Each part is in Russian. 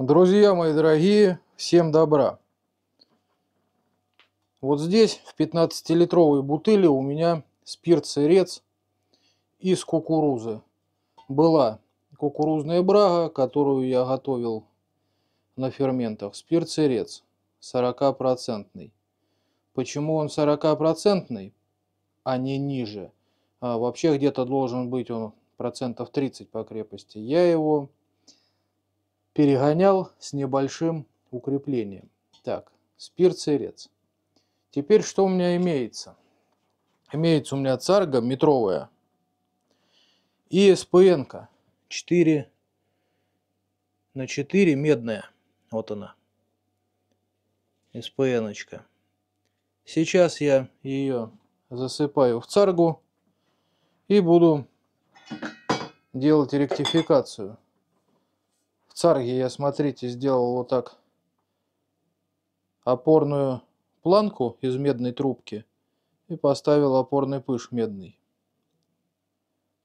Друзья мои дорогие, всем добра! Вот здесь в 15-литровой бутыли у меня спирт-сырец из кукурузы. Была кукурузная брага, которую я готовил на ферментах. Спирт-сырец 40%. Почему он 40%, а не ниже? А вообще где-то должен быть он процентов 30 по крепости. Я его перегонял с небольшим укреплением. Так, спирт сырец. Теперь что у меня имеется? Имеется у меня царга метровая и спн 4 на 4 медная. Вот она. спн -очка. Сейчас я ее засыпаю в царгу и буду делать ректификацию царге я, смотрите, сделал вот так опорную планку из медной трубки и поставил опорный пыш медный.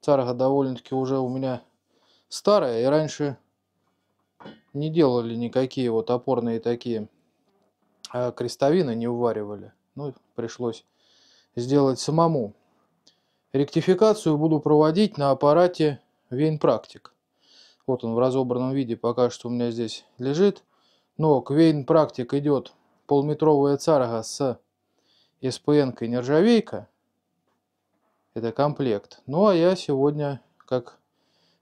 Царга довольно-таки уже у меня старая, и раньше не делали никакие вот опорные такие а крестовины, не уваривали. Ну, пришлось сделать самому. Ректификацию буду проводить на аппарате Вейнпрактик. Вот он в разобранном виде пока что у меня здесь лежит. Но Квейн Практик идет полметровая царга с спн нержавейка. Это комплект. Ну а я сегодня, как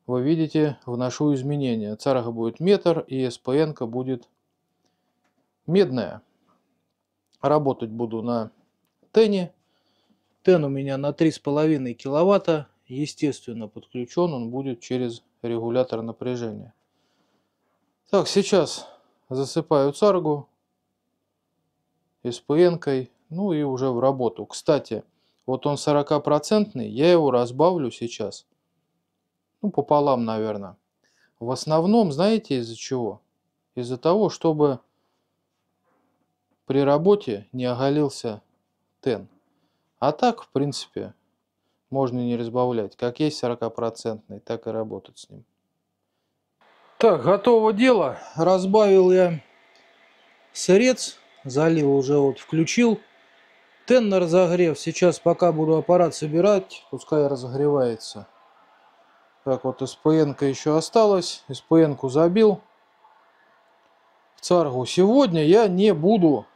вы видите, вношу изменения. Царга будет метр и спн будет медная. Работать буду на тене. Тен у меня на 3,5 киловатта. Естественно подключен он будет через регулятор напряжения. Так, сейчас засыпаю царгу SPN-кой, ну и уже в работу. Кстати, вот он 40%, я его разбавлю сейчас. Ну, пополам, наверное. В основном, знаете, из-за чего? Из-за того, чтобы при работе не оголился тен. А так, в принципе, можно не разбавлять. Как есть 40%, так и работать с ним. Так, готово дело. Разбавил я сырец, залил уже вот, включил. Тен на разогрев. Сейчас пока буду аппарат собирать, пускай разогревается. Так вот, спн еще осталось. спн забил. В царгу. Сегодня я не буду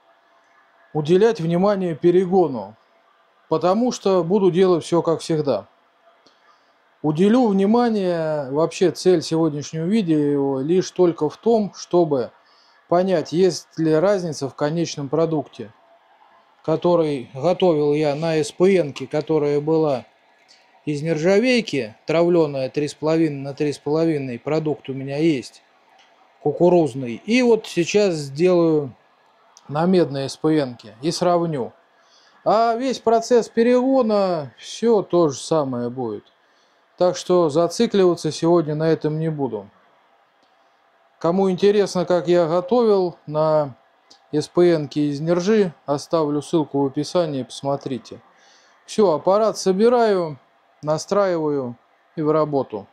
уделять внимание перегону потому что буду делать все как всегда. Уделю внимание, вообще цель сегодняшнего видео лишь только в том, чтобы понять, есть ли разница в конечном продукте, который готовил я на спн которая была из нержавейки, травленая 3,5 на 3,5, продукт у меня есть, кукурузный. И вот сейчас сделаю на медной спн и сравню. А весь процесс перегона все то же самое будет. Так что зацикливаться сегодня на этом не буду. Кому интересно, как я готовил на спн из Нержи, оставлю ссылку в описании, посмотрите. Все, аппарат собираю, настраиваю и в работу.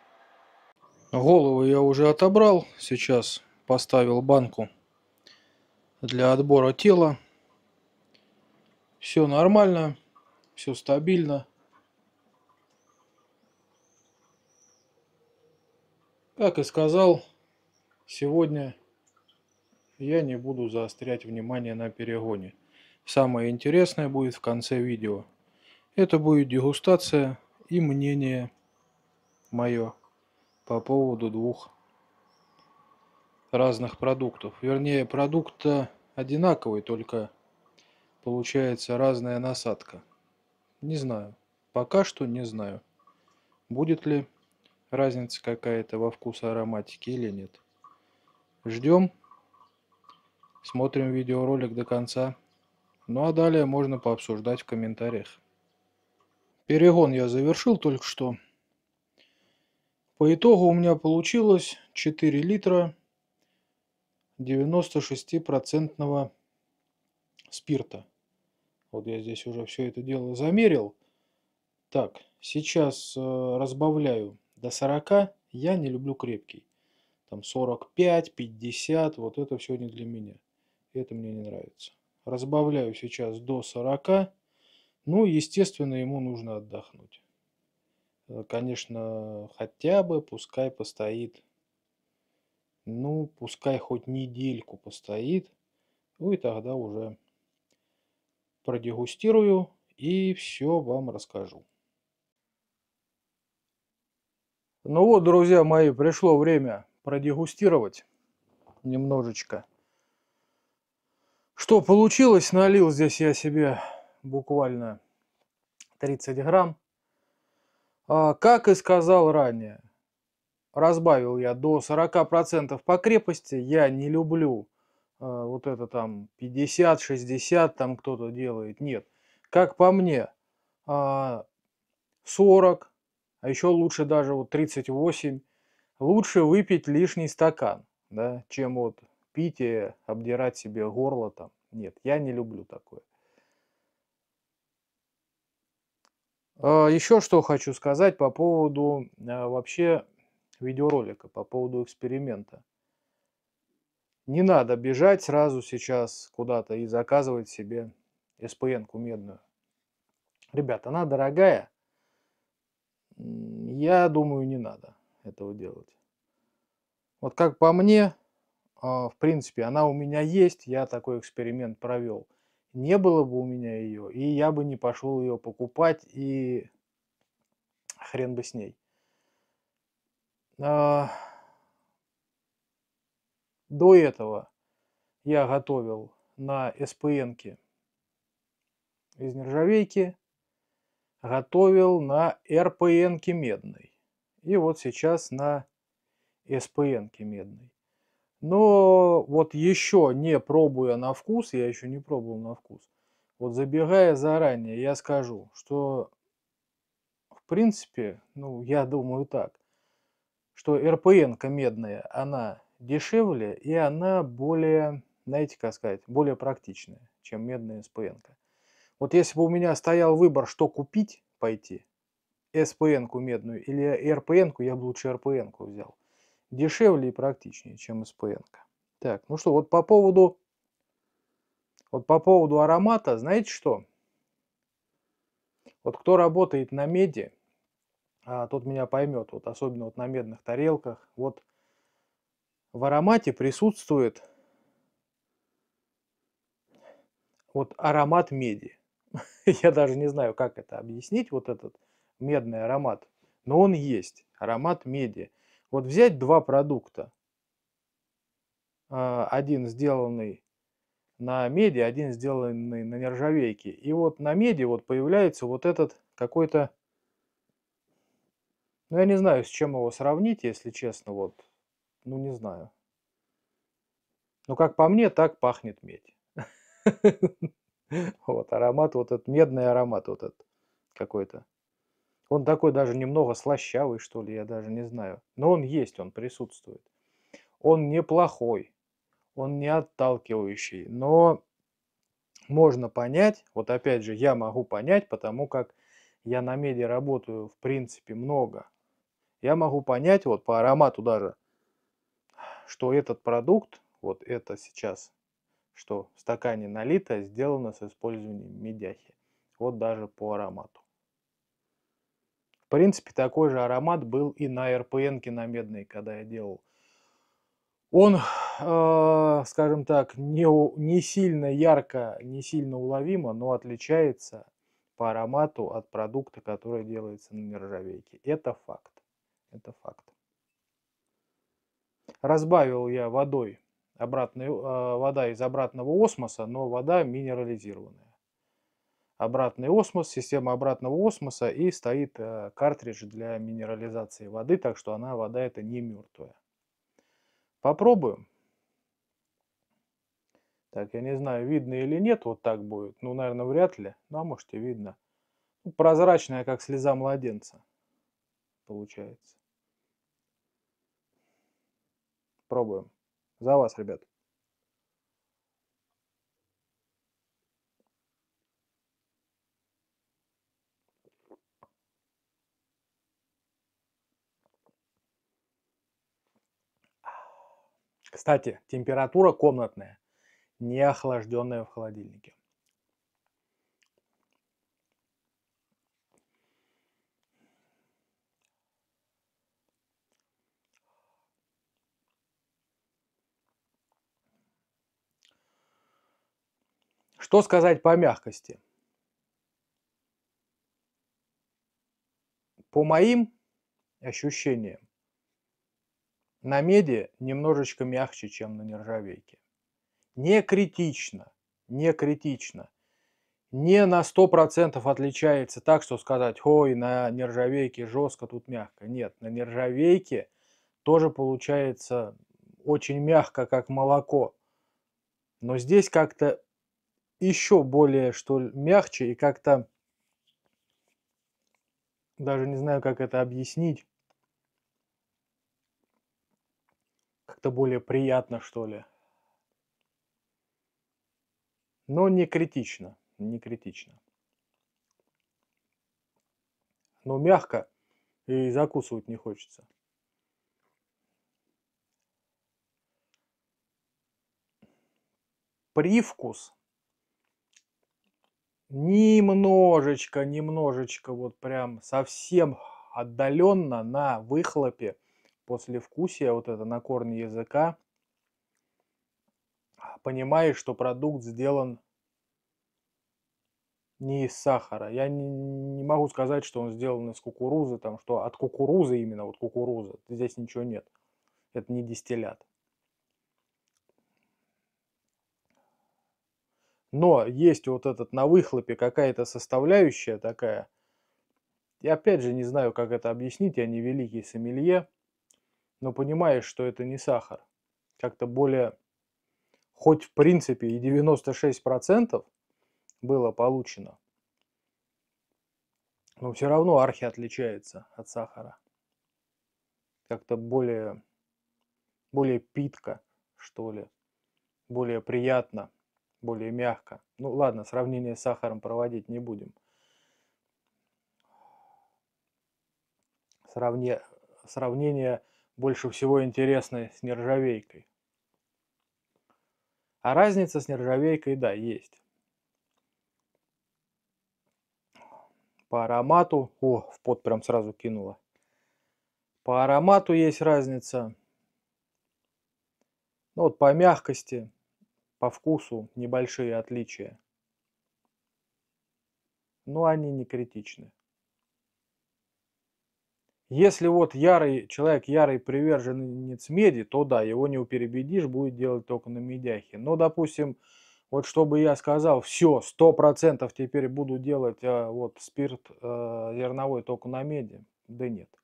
Голову я уже отобрал, сейчас поставил банку для отбора тела. Все нормально, все стабильно. Как и сказал, сегодня я не буду заострять внимание на перегоне. Самое интересное будет в конце видео. Это будет дегустация и мнение мое по поводу двух разных продуктов. Вернее, продукта одинаковый, только получается разная насадка. Не знаю. Пока что не знаю. Будет ли разница какая-то во вкусу ароматики или нет. Ждем. Смотрим видеоролик до конца. Ну а далее можно пообсуждать в комментариях. Перегон я завершил только что. По итогу у меня получилось 4 литра 96% спирта. Вот я здесь уже все это дело замерил. Так, сейчас э, разбавляю до 40. Я не люблю крепкий. Там 45, 50, вот это все не для меня. Это мне не нравится. Разбавляю сейчас до 40. Ну, естественно, ему нужно отдохнуть. Э, конечно, хотя бы пускай постоит. Ну, пускай хоть недельку постоит. Ну и тогда уже продегустирую и все вам расскажу. Ну вот, друзья мои, пришло время продегустировать немножечко. Что получилось, налил здесь я себе буквально 30 грамм. А, как и сказал ранее, разбавил я до 40% по крепости. Я не люблю а, вот это там 50, 60 там кто-то делает. Нет. Как по мне, 40, а, а еще лучше даже вот 38, лучше выпить лишний стакан, да, чем вот пить и обдирать себе горло там. Нет, я не люблю такое. А, еще что хочу сказать по поводу вообще видеоролика, по поводу эксперимента. Не надо бежать сразу сейчас куда-то и заказывать себе СПН-ку медную. Ребят, она дорогая. Я думаю, не надо этого делать. Вот как по мне, а, в принципе, она у меня есть, я такой эксперимент провел. Не было бы у меня ее, и я бы не пошел ее покупать, и хрен бы с ней. А, до этого я готовил на спн из нержавейки, готовил на рпн медной. И вот сейчас на спн медной. Но вот еще не пробуя на вкус, я еще не пробовал на вкус, вот забегая заранее, я скажу, что в принципе, ну я думаю так, что рпн медная, она дешевле, и она более, знаете, как сказать, более практичная, чем медная СПН. -ка. Вот если бы у меня стоял выбор, что купить, пойти, спн медную или рпн я бы лучше рпн взял. Дешевле и практичнее, чем СПН-ка. Так, ну что, вот по поводу, вот по поводу аромата, знаете что? Вот кто работает на меди, а, тот меня поймет, вот особенно вот на медных тарелках, вот в аромате присутствует вот аромат меди. Я даже не знаю, как это объяснить, вот этот медный аромат. Но он есть, аромат меди. Вот взять два продукта. А, один сделанный на меди, один сделанный на нержавейке. И вот на меди вот появляется вот этот какой-то... Ну, я не знаю, с чем его сравнить, если честно, вот ну не знаю. Ну, как по мне, так пахнет медь. Вот аромат, вот этот медный аромат, вот этот какой-то. Он такой даже немного слащавый, что ли, я даже не знаю. Но он есть, он присутствует. Он неплохой, он не отталкивающий, но можно понять, вот опять же, я могу понять, потому как я на меди работаю, в принципе, много. Я могу понять, вот по аромату даже, что этот продукт, вот это сейчас, что в стакане налито, сделано с использованием медяхи. Вот даже по аромату. В принципе, такой же аромат был и на РПН на медной, когда я делал. Он, э, скажем так, не, не сильно ярко, не сильно уловимо, но отличается по аромату от продукта, который делается на нержавейке. Это факт. Это факт. Разбавил я водой, обратной, э, вода из обратного осмоса, но вода минерализированная. Обратный осмос, система обратного осмоса и стоит э, картридж для минерализации воды, так что она, вода это не мертвая. Попробуем. Так, я не знаю, видно или нет, вот так будет. Ну, наверное, вряд ли. Ну, а может и видно. Ну, прозрачная, как слеза младенца, получается. Пробуем. За вас, ребят. Кстати, температура комнатная, не охлажденная в холодильнике. Что сказать по мягкости? По моим ощущениям, на меди немножечко мягче, чем на нержавейке. Не критично, не критично. Не на 100% отличается так, что сказать, ой, на нержавейке жестко, тут мягко. Нет, на нержавейке тоже получается очень мягко, как молоко. Но здесь как-то еще более, что ли, мягче и как-то, даже не знаю, как это объяснить, как-то более приятно, что ли. Но не критично, не критично. Но мягко и закусывать не хочется. Привкус немножечко, немножечко, вот прям совсем отдаленно на выхлопе после вкусия, вот это на корне языка, а, понимаешь, что продукт сделан не из сахара. Я не, не могу сказать, что он сделан из кукурузы, там, что от кукурузы именно, вот кукуруза, здесь ничего нет. Это не дистиллят. но есть вот этот на выхлопе какая-то составляющая такая. И опять же, не знаю, как это объяснить, я не великий сомелье, но понимаешь, что это не сахар. Как-то более, хоть в принципе и 96% было получено, но все равно архи отличается от сахара. Как-то более, более питка что ли, более приятно более мягко. Ну ладно, сравнение с сахаром проводить не будем. Сравне... Сравнение больше всего интересное с нержавейкой. А разница с нержавейкой, да, есть. По аромату, о, в пот прям сразу кинула. По аромату есть разница. Ну вот по мягкости, по вкусу небольшие отличия. Но они не критичны. Если вот ярый человек, ярый приверженец меди, то да, его не уперебедишь, будет делать только на медяхе. Но, допустим, вот чтобы я сказал, все, 100% теперь буду делать э, вот спирт э, зерновой только на меди, да нет.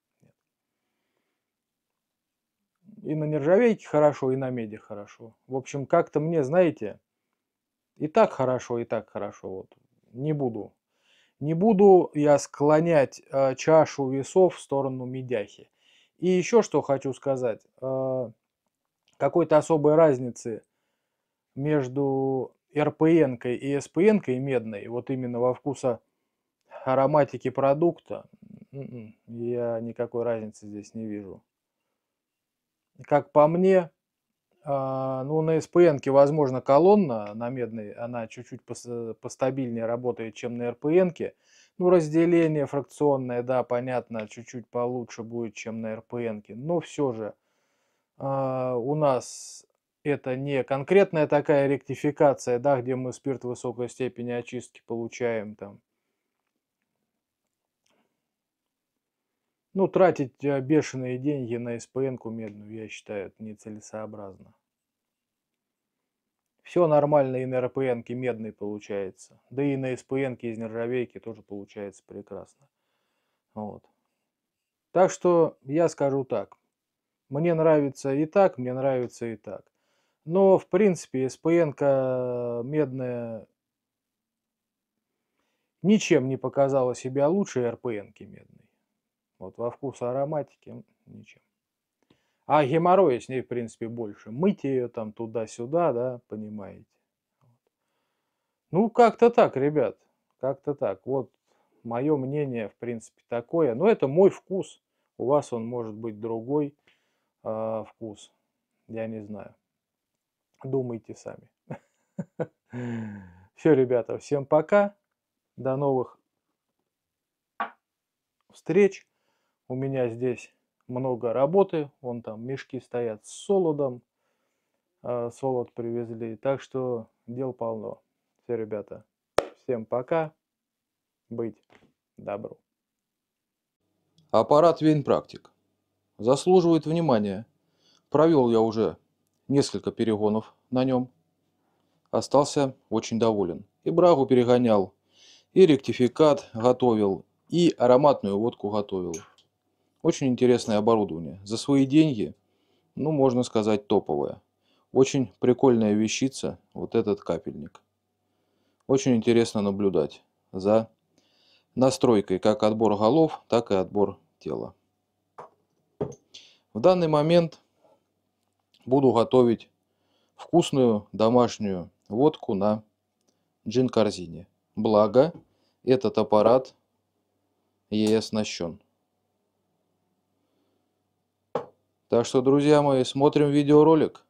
и на нержавейке хорошо, и на меди хорошо. В общем, как-то мне, знаете, и так хорошо, и так хорошо. Вот. Не буду. Не буду я склонять э, чашу весов в сторону медяхи. И еще что хочу сказать. Э, какой-то особой разницы между РПН и СПН и медной, вот именно во вкуса ароматики продукта, м-м, я никакой разницы здесь не вижу как по мне, а, ну, на SPN, возможно, колонна на медной, она чуть-чуть э, постабильнее работает, чем на RPN. -ке. Ну, разделение фракционное, да, понятно, чуть-чуть получше будет, чем на RPN. -ке. Но все же а, у нас это не конкретная такая ректификация, да, где мы спирт высокой степени очистки получаем там Ну, тратить э, бешеные деньги на СПН-ку медную, я считаю, это нецелесообразно. Все нормально и на рпн медный получается. Да и на спн из нержавейки тоже получается прекрасно. Вот. Так что я скажу так. Мне нравится и так, мне нравится и так. Но, в принципе, спн медная ничем не показала себя лучше рпн медной. Вот во вкус ароматики ничем. А геморроя с ней, в принципе, больше. Мыть ее там туда-сюда, да, понимаете. Ну, как-то так, ребят, как-то так. Вот мое мнение, в принципе, такое. Но это мой вкус. У вас он может быть другой э, вкус. Я не знаю. Думайте сами. Все, ребята, всем пока. До новых встреч у меня здесь много работы, вон там мешки стоят с солодом, э, солод привезли, так что дел полно. Все, ребята, всем пока, быть добру. Аппарат Винпрактик Заслуживает внимания. Провел я уже несколько перегонов на нем. Остался очень доволен. И брагу перегонял, и ректификат готовил, и ароматную водку готовил. Очень интересное оборудование. За свои деньги, ну, можно сказать, топовое. Очень прикольная вещица, вот этот капельник. Очень интересно наблюдать за настройкой как отбор голов, так и отбор тела. В данный момент буду готовить вкусную домашнюю водку на джин-корзине. Благо, этот аппарат ей оснащен. Так что, друзья мои, смотрим видеоролик.